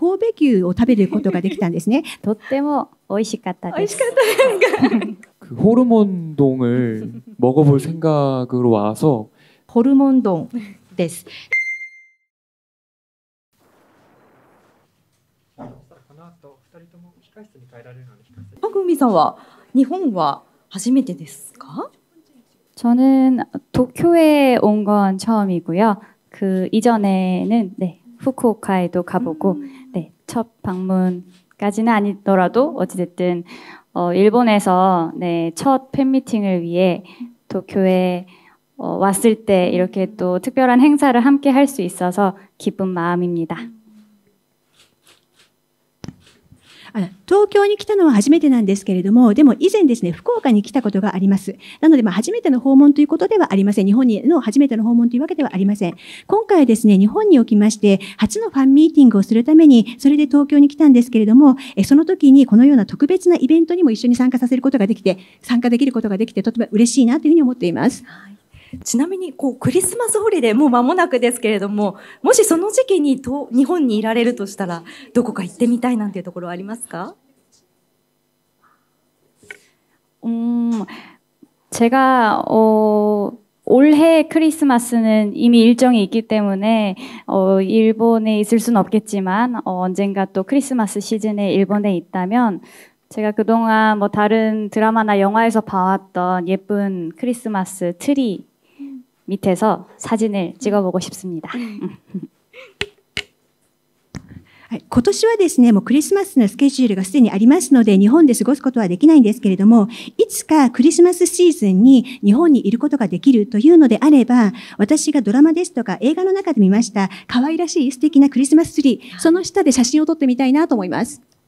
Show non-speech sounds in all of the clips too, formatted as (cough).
神戸牛を食べることができたんですね。(laughs) とっても美味しかったです。美味しかったですか。그호먹어볼생각으로와서です아구さんはは初めてですか저는도쿄에온건처음이고요그이전에는네 후쿠오카에도 가보고 음. 네, 첫 방문까지는 아니더라도 어찌됐든 어, 일본에서 네, 첫 팬미팅을 위해 도쿄에 어, 왔을 때 이렇게 또 특별한 행사를 함께 할 수 있어서 기쁜 마음입니다. あ東京に来たのは初めてなんですけれども、でも以前ですね、福岡に来たことがあります。なので、まあ、初めての訪問ということではありません。日本にの初めての訪問というわけではありません。今回ですね、日本におきまして、初のファンミーティングをするために、それで東京に来たんですけれども、えその時にこのような特別なイベントにも一緒に参加させることができて、参加できることができて、とても嬉しいなというふうに思っています。はい ちなみにこうクリスマスホリデーもう間もなくですけれどももしその時期にと日本にいられるとしたらどこか行ってみたいなんていうところありますかうん제가어올해크리스마스는이미일정이있기때문에어일본에있을순없겠지만어언젠가또크리스마스시즌에일본에있다면제가그동안뭐다른드라마나영화에서봐왔던예쁜크리스마스트리 밑에서사진을찍어보고싶습니다はい、今年はですね、もうクリスマスのスケジュールがすでにありますので、日本で過ごすことはできないんですけれども、いつかクリスマスシーズンに日本にいることができるというのであれば、私がドラマですとか映画の中で見ました、可愛らしい素敵なクリスマスツリー、その下で写真を撮ってみたいなと思います。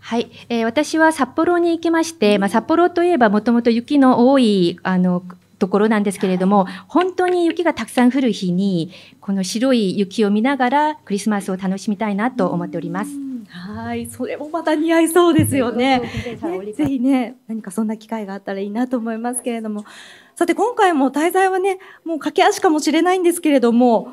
はい、えー、私は札幌に行きまして、まあ、札幌といえばもともと雪の多いあのところなんですけれども、本当に雪がたくさん降る日に、この白い雪を見ながらクリスマスを楽しみたいなと思っております。はい、それもまた似合いそうですよね。ねぜひね、何かそんな機会があったらいいなと思いますけれども。さて、今回も滞在はね、もう駆け足かもしれないんですけれども、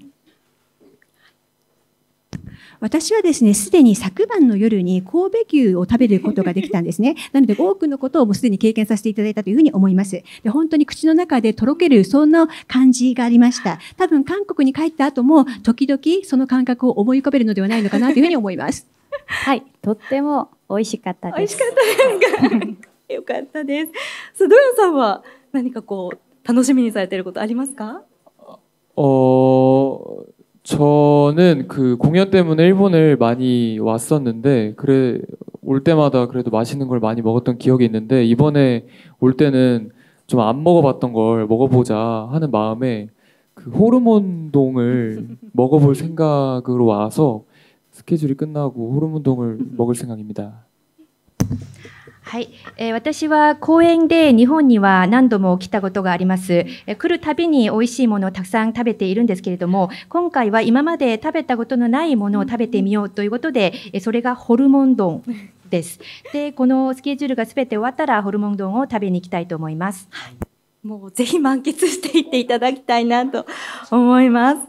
私はですね、すでに昨晩の夜に神戸牛を食べることができたんですね。(laughs) なので、多くのことをもうすでに経験させていただいたというふうに思います。で本当に口の中でとろける、そんな感じがありました。多分、韓国に帰った後も、時々その感覚を思い浮かべるのではないのかなというふうに思います。(laughs) はい、とっても美味しかったです。美味しかったですか。(laughs) よかったです。さあ、ドヨンさんは何かこう、楽しみにされていることありますかお 저는 그 공연 때문에 일본을 많이 왔었는데 그래 올 때마다 그래도 맛있는 걸 많이 먹었던 기억이 있는데 이번에 올 때는 좀 안 먹어봤던 걸 먹어보자 하는 마음에 그 호르몬동을 (laughs) 먹어볼 생각으로 와서 스케줄이 끝나고 호르몬동을 먹을 생각입니다. はい、えー、私は公園で日本には何度も来たことがあります、えー、来るたびに美味しいものをたくさん食べているんですけれども今回は今まで食べたことのないものを食べてみようということで、えそれがホルモン丼ですでこのスケジュールがすべて終わったらホルモン丼を食べに行きたいと思います、はい、もうぜひ満喫していっていただきたいなと思います